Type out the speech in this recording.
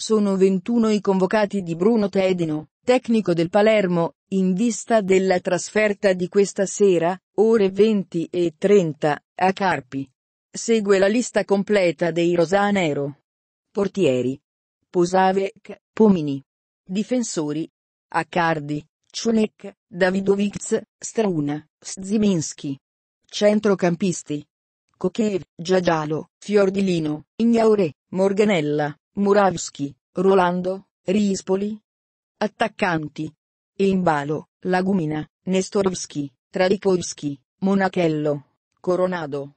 Sono 21 i convocati di Bruno Tedino, tecnico del Palermo, in vista della trasferta di questa sera, ore 20 e 30, a Carpi. Segue la lista completa dei Rosanero. Portieri. Posavec, Pomini. Difensori. Accardi, Cionec, Davidovic, Strauna, Ziminski. Centrocampisti. Kokev, Giagialo, Fiordilino, Ignaure, Morganella. Muravski, Rolando, Rispoli. Attaccanti. Imbalo, Lagumina, Nestorovski, Tradikovski, Monachello, Coronado,